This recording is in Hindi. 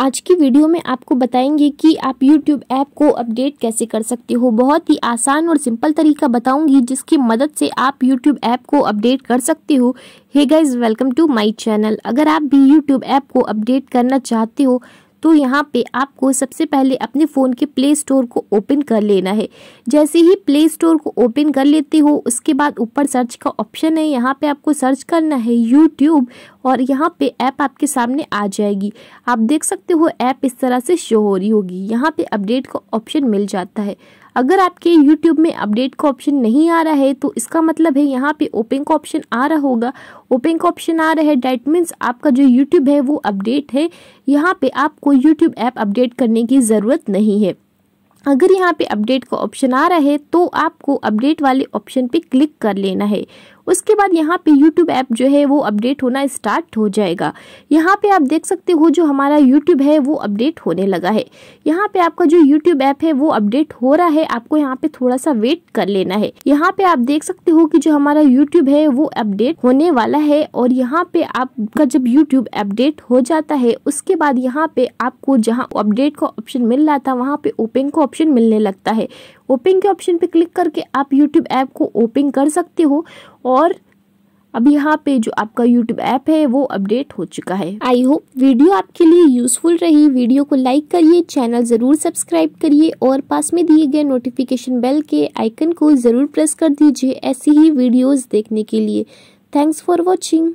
आज की वीडियो में आपको बताएंगे कि आप YouTube ऐप को अपडेट कैसे कर सकते हो बहुत ही आसान और सिंपल तरीका बताऊंगी जिसकी मदद से आप YouTube ऐप को अपडेट कर सकते हो hey guys welcome to my channel अगर आप भी YouTube ऐप को अपडेट करना चाहते हो तो यहाँ पे आपको सबसे पहले अपने फ़ोन के प्ले स्टोर को ओपन कर लेना है जैसे ही प्ले स्टोर को ओपन कर लेते हो उसके बाद ऊपर सर्च का ऑप्शन है यहाँ पे आपको सर्च करना है यूट्यूब और यहाँ पे ऐप आपके सामने आ जाएगी आप देख सकते हो ऐप इस तरह से शो हो रही होगी यहाँ पे अपडेट का ऑप्शन मिल जाता है अगर आपके यूट्यूब में अपडेट का ऑप्शन नहीं आ रहा है तो इसका मतलब है यहाँ पे ओपन का ऑप्शन आ रहा होगा ओपन का ऑप्शन आ रहा है डैट मीन्स आपका जो यूट्यूब है वो अपडेट है यहाँ पे आपको यूट्यूब ऐप अपडेट करने की ज़रूरत नहीं है अगर यहाँ पे अपडेट का ऑप्शन आ रहा है तो आपको अपडेट वाले ऑप्शन पे क्लिक कर लेना है उसके बाद यहाँ पे यूट्यूब ऐप जो है वो अपडेट होना स्टार्ट हो जाएगा यहाँ पे आप देख सकते हो जो हमारा यूट्यूब है वो अपडेट होने लगा है यहाँ पे आपका जो यूट्यूब ऐप है वो अपडेट हो रहा है आपको यहाँ पे थोड़ा सा वेट कर लेना है यहाँ पे आप देख सकते हो कि जो हमारा यूट्यूब है वो अपडेट होने वाला है और यहाँ पे आपका जब यूट्यूब अपडेट हो जाता है उसके बाद यहाँ पे आपको जहाँ अपडेट का ऑप्शन मिल रहा था वहाँ पे ओपन का ऑप्शन मिलने लगता है ओपन के ऑप्शन पे क्लिक करके आप यूट्यूब ऐप को ओपन कर सकते हो और और अब यहाँ पे जो आपका YouTube ऐप है वो अपडेट हो चुका है आई होप वीडियो आपके लिए यूजफुल रही वीडियो को लाइक करिए चैनल जरूर सब्सक्राइब करिए और पास में दिए गए नोटिफिकेशन बेल के आइकन को जरूर प्रेस कर दीजिए ऐसी ही वीडियोस देखने के लिए थैंक्स फॉर वॉचिंग